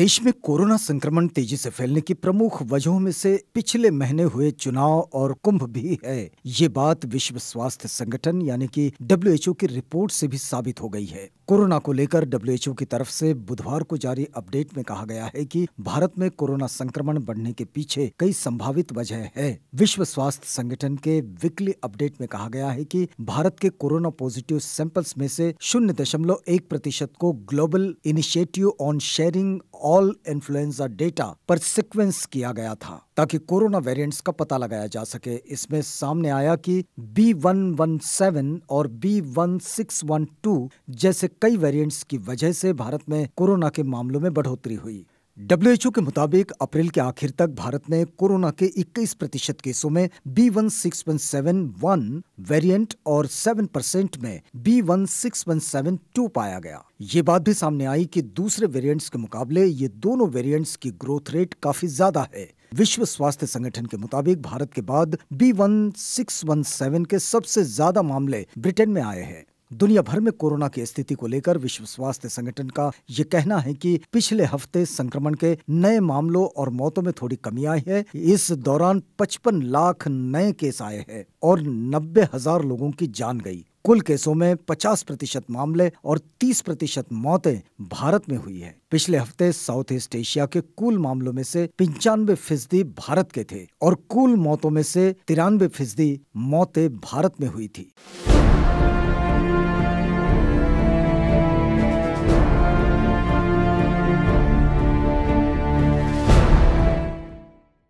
देश में कोरोना संक्रमण तेजी से फैलने की प्रमुख वजहों में से पिछले महीने हुए चुनाव और कुंभ भी है ये बात विश्व स्वास्थ्य संगठन यानी कि डब्ल्यूएचओ की रिपोर्ट से भी साबित हो गई है कोरोना को लेकर डब्ल्यूएचओ की तरफ से बुधवार को जारी अपडेट में कहा गया है कि भारत में कोरोना संक्रमण बढ़ने के पीछे कई संभावित वजह है विश्व स्वास्थ्य संगठन के वीकली अपडेट में कहा गया है की भारत के कोरोना पॉजिटिव सैंपल्स में से शून्य दशमलव एक प्रतिशत को global initiative on sharing all influenza data पर सिक्वेंस किया गया था ताकि कोरोना वेरिएंट्स का पता लगाया जा सके इसमें सामने आया कि बी वन वन सेवन और B one six one two जैसे कई वेरिएंट्स की वजह से भारत में कोरोना के मामलों में बढ़ोतरी हुई डब्ल्यूएचओ के मुताबिक अप्रैल के आखिर तक भारत में कोरोना के 21 प्रतिशत केसों में B one six one seven one variant और 7 परसेंट में B one six one seven two पाया गया ये बात भी सामने आई कि दूसरे वेरिएंट्स के मुकाबले ये दोनों वेरिएंट्स की ग्रोथ रेट काफी ज्यादा है विश्व स्वास्थ्य संगठन के मुताबिक भारत के बाद B one six one seven के सबसे ज्यादा मामले ब्रिटेन में आए हैं दुनिया भर में कोरोना की स्थिति को लेकर विश्व स्वास्थ्य संगठन का ये कहना है कि पिछले हफ्ते संक्रमण के नए मामलों और मौतों में थोड़ी कमी आई है इस दौरान 55 लाख नए केस आए हैं और नब्बे हजार लोगों की जान गई कुल केसों में 50 प्रतिशत मामले और 30 प्रतिशत मौतें भारत में हुई है पिछले हफ्ते साउथ ईस्ट एशिया के कुल मामलों में से पंचानवे फीसदी भारत के थे और कुल मौतों में से तिरानवे फीसदी मौतें भारत में हुई थी